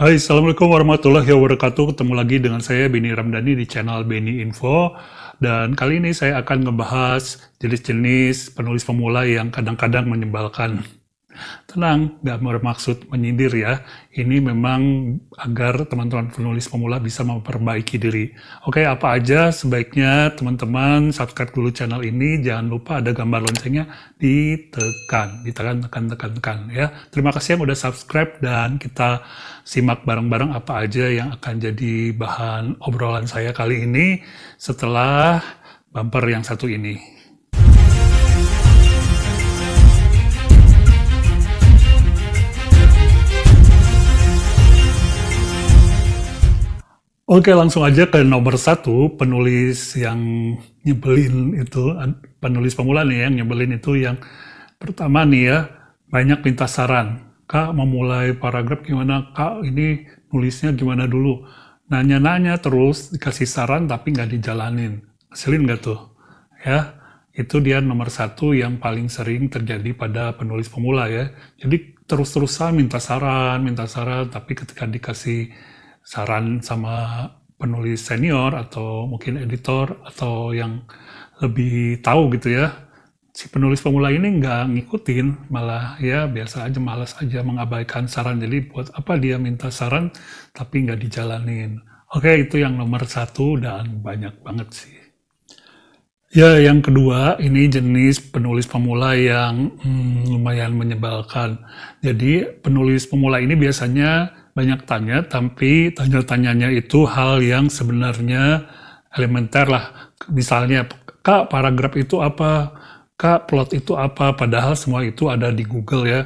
Hai, Assalamualaikum warahmatullahi wabarakatuh. Ketemu lagi dengan saya, Beni Ramdhani di channel Beni Info. Dan kali ini saya akan membahas jenis-jenis penulis pemula yang kadang-kadang menyebalkan. Tenang, tidak bermaksud menyindir ya. Ini memang agar teman-teman penulis pemula bisa memperbaiki diri. Oke, apa aja sebaiknya teman-teman subscribe dulu channel ini. Jangan lupa ada gambar loncengnya ditekan, ditekan, tekan, tekan, tekan ya. Terima kasih yang udah subscribe dan kita simak bareng-bareng apa aja yang akan jadi bahan obrolan saya kali ini setelah bumper yang satu ini. Oke, langsung aja ke nomor satu penulis yang nyebelin itu penulis pemula nih ya, yang nyebelin itu yang pertama nih ya banyak minta saran. Kak memulai paragraf gimana? Kak ini nulisnya gimana dulu? Nanya-nanya terus dikasih saran tapi nggak dijalanin. Hasilin nggak tuh? Ya, itu dia nomor satu yang paling sering terjadi pada penulis pemula ya. Jadi terus-terusan minta saran, minta saran, tapi ketika dikasih saran sama penulis senior atau mungkin editor atau yang lebih tahu gitu ya si penulis pemula ini nggak ngikutin malah ya biasa aja malas aja mengabaikan saran jadi buat apa dia minta saran tapi nggak dijalanin oke itu yang nomor satu dan banyak banget sih ya yang kedua ini jenis penulis pemula yang hmm, lumayan menyebalkan jadi penulis pemula ini biasanya banyak tanya, tapi tanya-tanyanya itu hal yang sebenarnya elementer lah. Misalnya, Kak, paragraf itu apa? Kak, plot itu apa? Padahal semua itu ada di Google ya.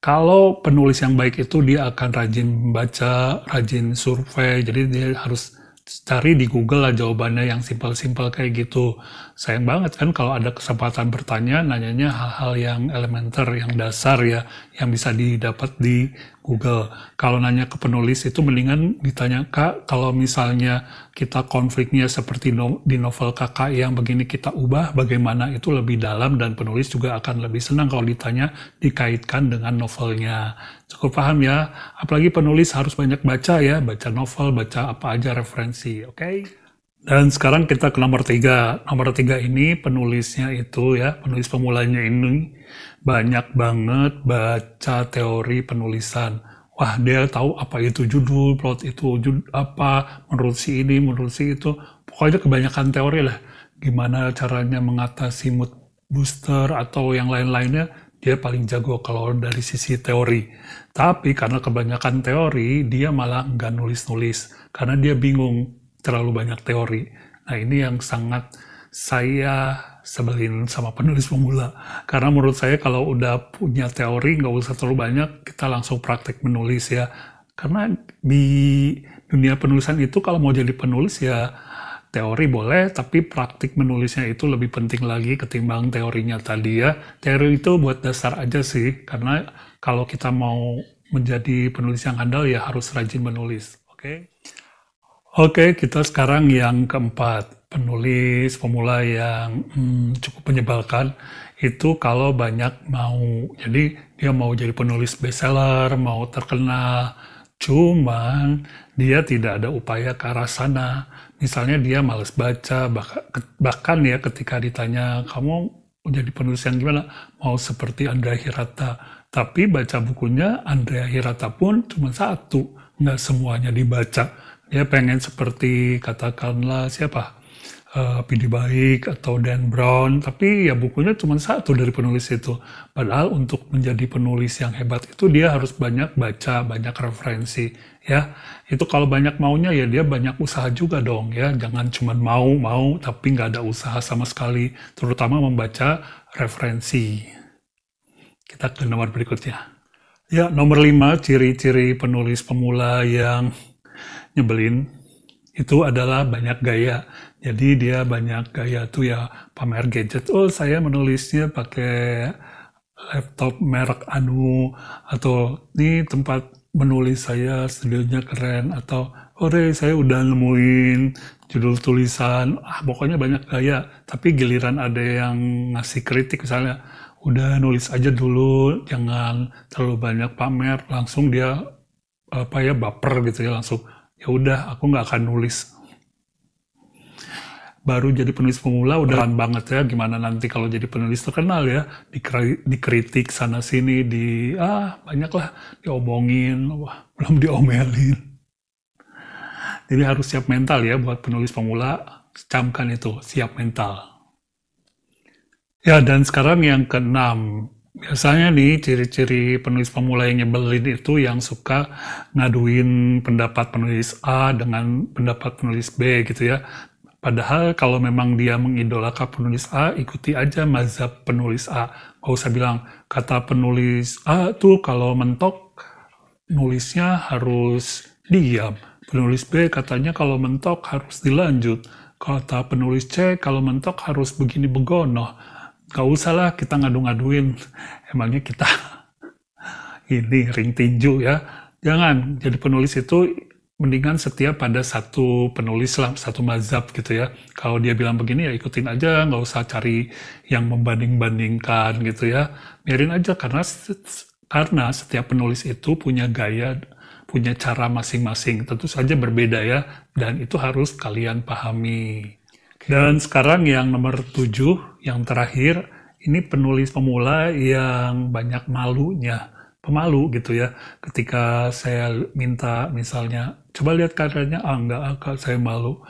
Kalau penulis yang baik itu dia akan rajin membaca, rajin survei, jadi dia harus cari di Google lah jawabannya yang simpel-simpel kayak gitu. Sayang banget kan kalau ada kesempatan bertanya, nanyanya hal-hal yang elementer, yang dasar ya, yang bisa didapat di Google. Kalau nanya ke penulis itu mendingan ditanya kak, kalau misalnya kita konfliknya seperti no, di novel kakak yang begini kita ubah, bagaimana itu lebih dalam dan penulis juga akan lebih senang kalau ditanya dikaitkan dengan novelnya. Cukup paham ya? Apalagi penulis harus banyak baca ya, baca novel, baca apa aja referensi referensi, oke? Okay? Dan sekarang kita ke nomor tiga. Nomor tiga ini penulisnya itu ya, penulis pemulanya ini banyak banget baca teori penulisan. Wah, dia tahu apa itu judul, plot itu jud, apa, menurut si ini, menurut si itu. Pokoknya kebanyakan teori lah. Gimana caranya mengatasi mood booster atau yang lain-lainnya dia paling jago kalau dari sisi teori. Tapi karena kebanyakan teori, dia malah nggak nulis-nulis. Karena dia bingung terlalu banyak teori. Nah ini yang sangat saya sebelin sama penulis pemula. Karena menurut saya kalau udah punya teori, nggak usah terlalu banyak, kita langsung praktek menulis ya. Karena di dunia penulisan itu kalau mau jadi penulis ya teori boleh, tapi praktik menulisnya itu lebih penting lagi ketimbang teorinya tadi ya. Teori itu buat dasar aja sih, karena kalau kita mau menjadi penulis yang handal ya harus rajin menulis. Oke, okay? oke okay, kita sekarang yang keempat penulis pemula yang hmm, cukup menyebalkan itu kalau banyak mau jadi dia mau jadi penulis bestseller, mau terkenal Cuman dia tidak ada upaya ke arah sana. Misalnya dia males baca, bahkan, ya ketika ditanya, kamu jadi penulis yang gimana? Mau seperti Andrea Hirata. Tapi baca bukunya Andrea Hirata pun cuma satu. Nggak semuanya dibaca. Dia pengen seperti, katakanlah siapa? uh, eh, Pidi Baik atau Dan Brown, tapi ya bukunya cuma satu dari penulis itu. Padahal untuk menjadi penulis yang hebat itu dia harus banyak baca, banyak referensi, ya. Itu kalau banyak maunya ya dia banyak usaha juga dong, ya. Jangan cuma mau mau tapi nggak ada usaha sama sekali, terutama membaca referensi. Kita ke nomor berikutnya. Ya, nomor lima ciri-ciri penulis pemula yang nyebelin itu adalah banyak gaya. Jadi dia banyak gaya tuh ya pamer gadget. Oh saya menulisnya pakai laptop merek anu atau ini tempat menulis saya studionya keren atau ore saya udah nemuin judul tulisan ah pokoknya banyak gaya tapi giliran ada yang ngasih kritik misalnya udah nulis aja dulu jangan terlalu banyak pamer langsung dia apa ya baper gitu ya langsung ya udah aku nggak akan nulis baru jadi penulis pemula udah pelan banget ya gimana nanti kalau jadi penulis terkenal ya dikritik sana sini di ah banyak lah diomongin wah belum diomelin jadi harus siap mental ya buat penulis pemula camkan itu siap mental ya dan sekarang yang keenam Biasanya nih ciri-ciri penulis pemula yang nyebelin itu yang suka ngaduin pendapat penulis A dengan pendapat penulis B gitu ya. Padahal kalau memang dia mengidolakan penulis A, ikuti aja mazhab penulis A. Gak usah bilang, kata penulis A tuh kalau mentok, nulisnya harus diam. Penulis B katanya kalau mentok harus dilanjut. Kata penulis C kalau mentok harus begini begono gak usah lah kita ngadu-ngaduin emangnya kita ini ring tinju ya jangan jadi penulis itu mendingan setia pada satu penulis lah satu mazhab gitu ya kalau dia bilang begini ya ikutin aja nggak usah cari yang membanding-bandingkan gitu ya biarin aja karena karena setiap penulis itu punya gaya punya cara masing-masing tentu saja berbeda ya dan itu harus kalian pahami dan sekarang yang nomor tujuh, yang terakhir, ini penulis pemula yang banyak malunya, pemalu gitu ya. Ketika saya minta misalnya, coba lihat karyanya, ah enggak, ah, saya malu.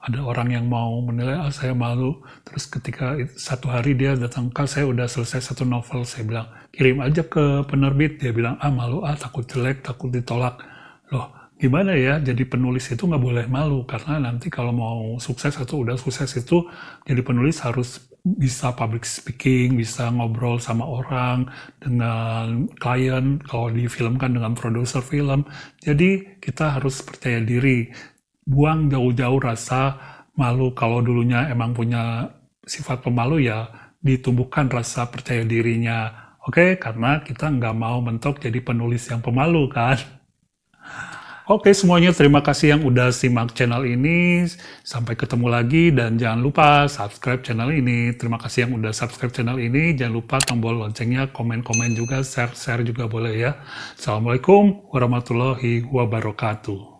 Ada orang yang mau menilai, ah saya malu. Terus ketika satu hari dia datang, kak saya udah selesai satu novel, saya bilang, kirim aja ke penerbit. Dia bilang, ah malu, ah takut jelek, takut ditolak. Loh, gimana ya jadi penulis itu nggak boleh malu karena nanti kalau mau sukses atau udah sukses itu jadi penulis harus bisa public speaking bisa ngobrol sama orang dengan klien kalau difilmkan dengan produser film jadi kita harus percaya diri buang jauh-jauh rasa malu kalau dulunya emang punya sifat pemalu ya ditumbuhkan rasa percaya dirinya oke okay? karena kita nggak mau mentok jadi penulis yang pemalu kan Oke semuanya, terima kasih yang udah simak channel ini. Sampai ketemu lagi dan jangan lupa subscribe channel ini. Terima kasih yang udah subscribe channel ini. Jangan lupa tombol loncengnya, komen-komen juga, share-share juga boleh ya. Assalamualaikum warahmatullahi wabarakatuh.